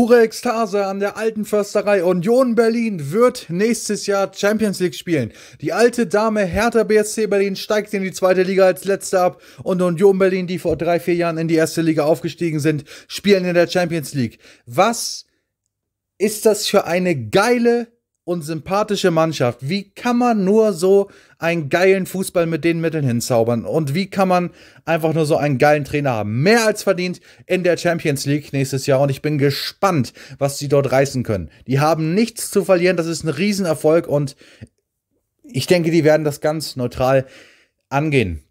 Pure Ekstase an der alten Försterei. Union Berlin wird nächstes Jahr Champions League spielen. Die alte Dame Hertha BSC Berlin steigt in die zweite Liga als letzte ab und Union Berlin, die vor drei, vier Jahren in die erste Liga aufgestiegen sind, spielen in der Champions League. Was ist das für eine geile und sympathische Mannschaft. Wie kann man nur so einen geilen Fußball mit den Mitteln hinzaubern? Und wie kann man einfach nur so einen geilen Trainer haben? Mehr als verdient in der Champions League nächstes Jahr. Und ich bin gespannt, was sie dort reißen können. Die haben nichts zu verlieren. Das ist ein Riesenerfolg. Und ich denke, die werden das ganz neutral angehen.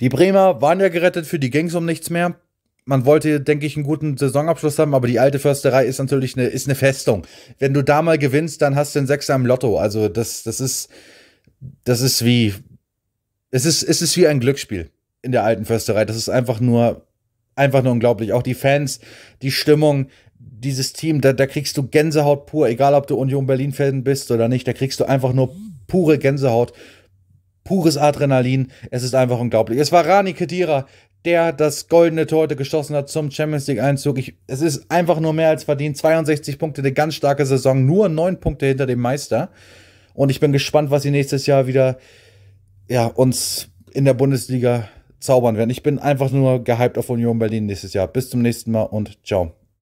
Die Bremer waren ja gerettet, für die ging es um nichts mehr man wollte, denke ich, einen guten Saisonabschluss haben, aber die alte Försterei ist natürlich eine, ist eine Festung. Wenn du da mal gewinnst, dann hast du den Sechser im Lotto. Also das, das ist, das ist wie, es ist, es ist wie ein Glücksspiel in der alten Försterei. Das ist einfach nur, einfach nur unglaublich. Auch die Fans, die Stimmung, dieses Team, da, da kriegst du Gänsehaut pur, egal ob du Union Berlin-Fan bist oder nicht, da kriegst du einfach nur pure Gänsehaut pures Adrenalin. Es ist einfach unglaublich. Es war Rani Kedira, der das goldene Tor heute geschossen hat zum Champions League Einzug. Ich, es ist einfach nur mehr als verdient. 62 Punkte, eine ganz starke Saison, nur 9 Punkte hinter dem Meister. Und ich bin gespannt, was sie nächstes Jahr wieder ja, uns in der Bundesliga zaubern werden. Ich bin einfach nur gehypt auf Union Berlin nächstes Jahr. Bis zum nächsten Mal und ciao.